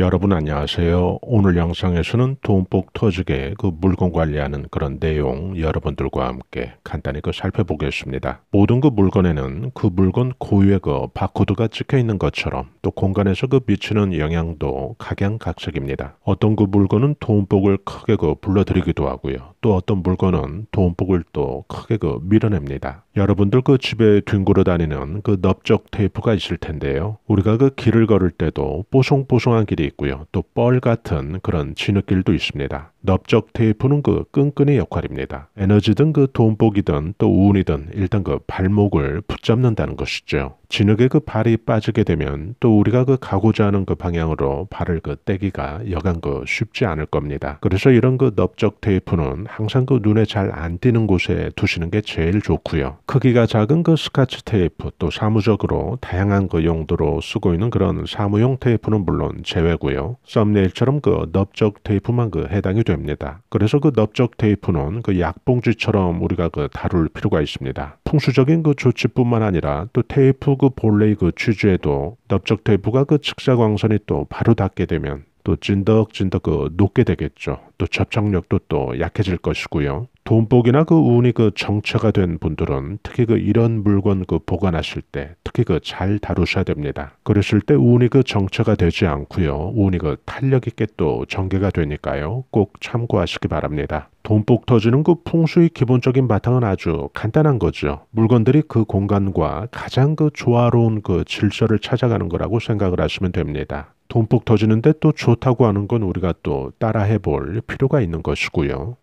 여러분 안녕하세요. 오늘 영상에서는 돈복 터지게 그 물건 관리하는 그런 내용 여러분들과 함께 간단히 그 살펴보겠습니다. 모든 그 물건에는 그 물건 고유의 그 바코드가 찍혀 있는 것처럼 또 공간에서 그 미치는 영향도 각양각색입니다. 어떤 그 물건은 돈복을 크게 그 불러들이기도 하고요. 또 어떤 물건은 돈복을 또 크게 그 밀어냅니다. 여러분들 그 집에 뒹굴어 다니는 그 넓적 테이프가 있을 텐데요. 우리가 그 길을 걸을 때도 뽀송뽀송한 길이 있고요. 또 뻘 같은 그런 진흙길도 있습니다. 넓적 테이프는 그끈끈의 역할입니다. 에너지든 그 돈복이든 또 운이든 일단 그 발목을 붙잡는다는 것이죠. 진흙에 그 발이 빠지게 되면 또 우리가 그 가고자 하는 그 방향으로 발을 그 떼기가 여간 그 쉽지 않을 겁니다. 그래서 이런 그 넓적 테이프는 항상 그 눈에 잘 안 띄는 곳에 두시는 게 제일 좋고요. 크기가 작은 그 스카치 테이프 또 사무적으로 다양한 그 용도로 쓰고 있는 그런 사무용 테이프는 물론 제외 되고요. 썸네일처럼 그 넓적 테이프만 그 해당이 됩니다. 그래서 그 넓적 테이프는 그 약봉지처럼 우리가 그 다룰 필요가 있습니다. 풍수적인 그 조치뿐만 아니라 또 테이프 그 본래의 그 취지에도 넓적 테이프가 그 직사광선이 또 바로 닿게 되면 또 찐덕찐덕 그 높게 되겠죠. 또 접착력도 또 약해질 것이고요. 돈복이나 그 운이 그 정체가 된 분들은 특히 그 이런 물건 그 보관하실 때 특히 그 잘 다루셔야 됩니다. 그러실 때 운이 그 정체가 되지 않고요. 운이 그 탄력 있게 또 전개가 되니까요. 꼭 참고하시기 바랍니다. 돈복 터지는 그 풍수의 기본적인 바탕은 아주 간단한 거죠. 물건들이 그 공간과 가장 그 조화로운 그 질서를 찾아가는 거라고 생각을 하시면 됩니다. 돈복 터지는데 또 좋다고 하는 건 우리가 또 따라해 볼 필요가 있는 것이고요.